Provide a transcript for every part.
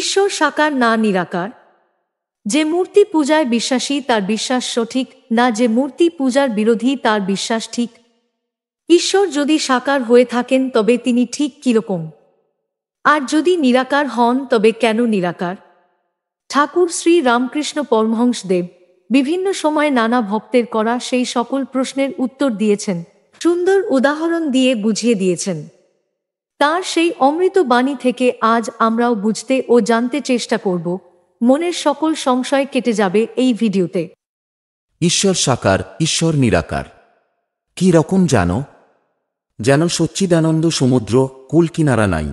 ঈশ্বর সাকার না নিরাকার যে মূর্তি পূজায় বিশ্বাসী তার বিশ্বাস সঠিক না যে মূর্তি পূজার বিরোধী তার বিশ্বাস ঠিক ঈশ্বর যদি সাকার হয়ে থাকেন তবে তিনি ঠিক কীরকম আর যদি নিরাকার হন তবে কেন নিরাকার ঠাকুর শ্রী রামকৃষ্ণ পরমহংসদেব বিভিন্ন সময় নানা ভক্তের করা সেই সকল প্রশ্নের উত্তর দিয়েছেন সুন্দর উদাহরণ দিয়ে বুঝিয়ে দিয়েছেন তার সেই অমৃত বাণী থেকে আজ আমরাও বুঝতে ও জানতে চেষ্টা করব মনের সকল সংশয় কেটে যাবে এই ভিডিওতে ঈশ্বর সাকার ঈশ্বর নিরাকার কি রকম জানো যেন সচ্চিদানন্দ সমুদ্র কুল কিনারা নাই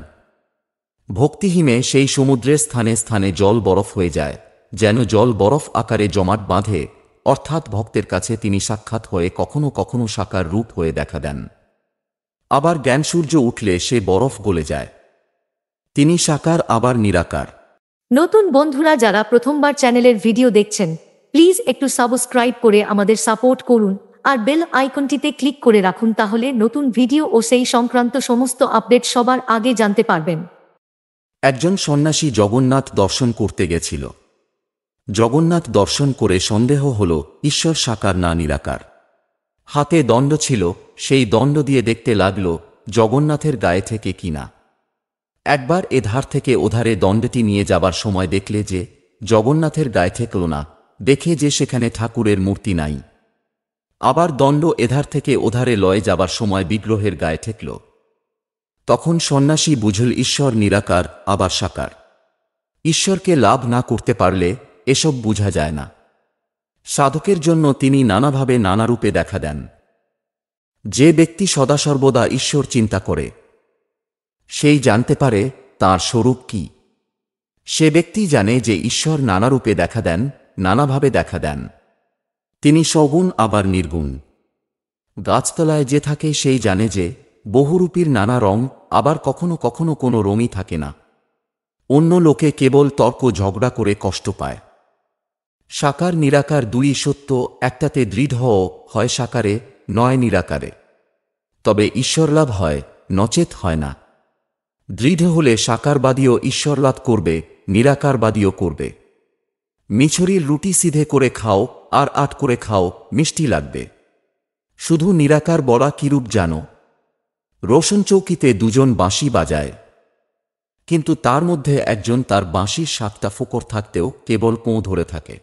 ভক্তিহীনে সেই সমুদ্রের স্থানে স্থানে জল বরফ হয়ে যায় যেন জল বরফ আকারে জমাট বাঁধে অর্থাৎ ভক্তের কাছে তিনি সাক্ষাৎ হয়ে কখনো কখনো সাকার রূপ হয়ে দেখা দেন আবার জ্ঞানসূর্য উঠলে সে বরফ গলে যায় তিনি সাকার আবার নিরাকার নতুন বন্ধুরা যারা প্রথমবার চ্যানেলের ভিডিও দেখছেন প্লিজ একটু সাবস্ক্রাইব করে আমাদের সাপোর্ট করুন আর বেল আইকনটিতে ক্লিক করে রাখুন তাহলে নতুন ভিডিও ও সেই সংক্রান্ত সমস্ত আপডেট সবার আগে জানতে পারবেন একজন সন্ন্যাসী জগন্নাথ দর্শন করতে গেছিল জগন্নাথ দর্শন করে সন্দেহ হল ঈশ্বর সাকার না নিরাকার হাতে দণ্ড ছিল সেই দণ্ড দিয়ে দেখতে লাগল জগন্নাথের গায়ে থেকে কিনা একবার এধার থেকে ওধারে দণ্ডটি নিয়ে যাবার সময় দেখলে যে জগন্নাথের গায়ে থেকল না দেখে যে সেখানে ঠাকুরের মূর্তি নাই আবার দণ্ড এধার থেকে ওধারে লয়ে যাবার সময় বিগ্রহের গায়ে ঠেকল তখন সন্ন্যাসী বুঝল ঈশ্বর নিরাকার আবার সাকার ঈশ্বরকে লাভ না করতে পারলে এসব বুঝা যায় না সাধকের জন্য তিনি নানাভাবে নানারূপে দেখা দেন যে ব্যক্তি সদাসর্বদা ঈশ্বর চিন্তা করে সেই জানতে পারে তার স্বরূপ কি সে ব্যক্তি জানে যে ঈশ্বর নানা রূপে দেখা দেন নানাভাবে দেখা দেন তিনি সগুণ আবার নির্গুণ গাছতলায় যে থাকে সেই জানে যে বহুরূপীর নানা রং আবার কখনো কখনো কোনো রঙই থাকে না অন্য লোকে কেবল তর্ক ঝগড়া করে কষ্ট পায় সাকার নিরাকার দুই সত্য একটাতে দৃঢ় হয় সাকারে নয় নিরাকারে তবে ঈশ্বরলাভ হয় নচেত হয় না দৃঢ় হলে সাকারবাদীও ঈশ্বরলাভ করবে নিরাকারবাদীও করবে মিছরির রুটি সিধে করে খাও আর আট করে খাও মিষ্টি লাগবে শুধু নিরাকার বড়া কিরূপ জানো রোশন চৌকিতে দুজন বাঁশি বাজায় কিন্তু তার মধ্যে একজন তার বাঁশির সাতটা ফোকর থাকতেও কেবল কোঁ ধরে থাকে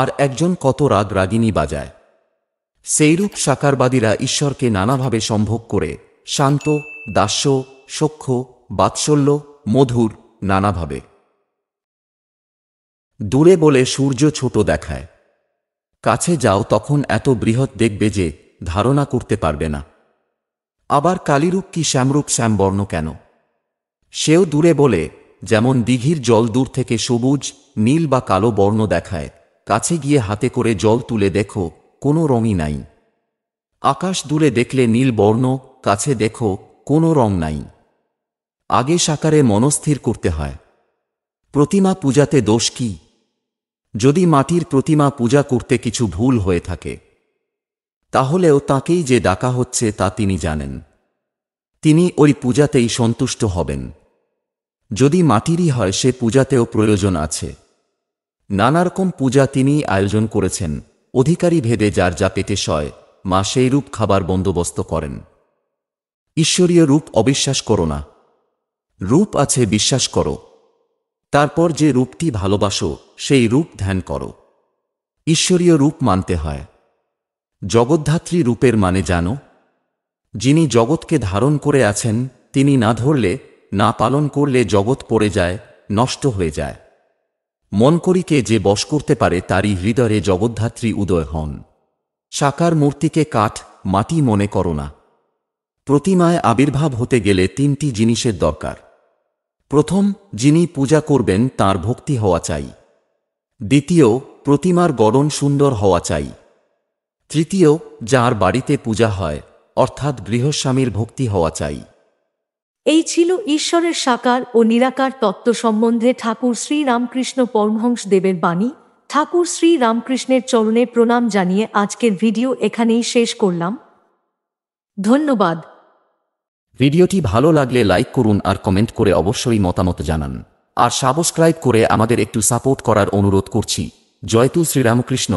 আর একজন কত রাগ রাগিনী বাজায় সেইরূপ সাকারবাদীরা ঈশ্বরকে নানাভাবে সম্ভোগ করে শান্ত দাস্য সক্ষ বাৎসল্য মধুর নানাভাবে দূরে বলে সূর্য ছোট দেখায় কাছে যাও তখন এত বৃহৎ দেখবে যে ধারণা করতে পারবে না আবার কালীরূপ কি শ্যামরূপ শ্যামবর্ণ কেন সেও দূরে বলে যেমন দিঘির জল দূর থেকে সবুজ নীল বা কালো বর্ণ দেখায় কাছে গিয়ে হাতে করে জল তুলে দেখো কোনো রঙই নাই আকাশ দূরে দেখলে নীল বর্ণ কাছে দেখো কোনো রং নাই আগে সাকারে মনস্থির করতে হয় প্রতিমা পূজাতে দোষ কি যদি মাটির প্রতিমা পূজা করতে কিছু ভুল হয়ে থাকে তাহলেও তাকেই যে ডাকা হচ্ছে তা তিনি জানেন তিনি ওই পূজাতেই সন্তুষ্ট হবেন যদি মাটিরই হয় সে পূজাতেও প্রয়োজন আছে নানারকম পূজা তিনি আয়োজন করেছেন অধিকারী ভেদে যার যা পেটে সয় মা সেই রূপ খাবার বন্দোবস্ত করেন ঈশ্বরীয় রূপ অবিশ্বাস করো না রূপ আছে বিশ্বাস করো তারপর যে রূপটি ভালোবাসো সেই রূপ ধ্যান করো ঈশ্বরীয় রূপ মানতে হয় জগদ্ধাত্রী রূপের মানে জানো যিনি জগৎকে ধারণ করে আছেন তিনি না ধরলে না পালন করলে জগৎ পড়ে যায় নষ্ট হয়ে যায় মন করিকে যে বশ করতে পারে তারই হৃদয়ে জগদ্ধাত্রী উদয় হন সাকার মূর্তিকে কাঠ মাটি মনে করো না প্রতিমায় আবির্ভাব হতে গেলে তিনটি জিনিসের দরকার প্রথম যিনি পূজা করবেন তার ভক্তি হওয়া চাই দ্বিতীয় প্রতিমার গড়ন সুন্দর হওয়া চাই তৃতীয় যার বাড়িতে পূজা হয় অর্থাৎ গৃহস্বামীর ভক্তি হওয়া চাই এই ছিল ঈশ্বরের সাকার ও নিরাকার তত্ত্ব সম্বন্ধে ঠাকুর শ্রীরামকৃষ্ণ পরমহংস দেবের বাণী ঠাকুর শ্রী রামকৃষ্ণের চরণে প্রণাম জানিয়ে আজকের ভিডিও এখানেই শেষ করলাম ধন্যবাদ ভিডিওটি ভালো লাগলে লাইক করুন আর কমেন্ট করে অবশ্যই মতামত জানান আর সাবস্ক্রাইব করে আমাদের একটু সাপোর্ট করার অনুরোধ করছি জয়তু শ্রীরামকৃষ্ণ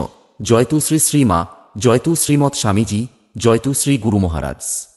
জয়তু শ্রী শ্রীমা জয়তু শ্রীমৎ স্বামীজি জয়তু শ্রী গুরু মহারাজ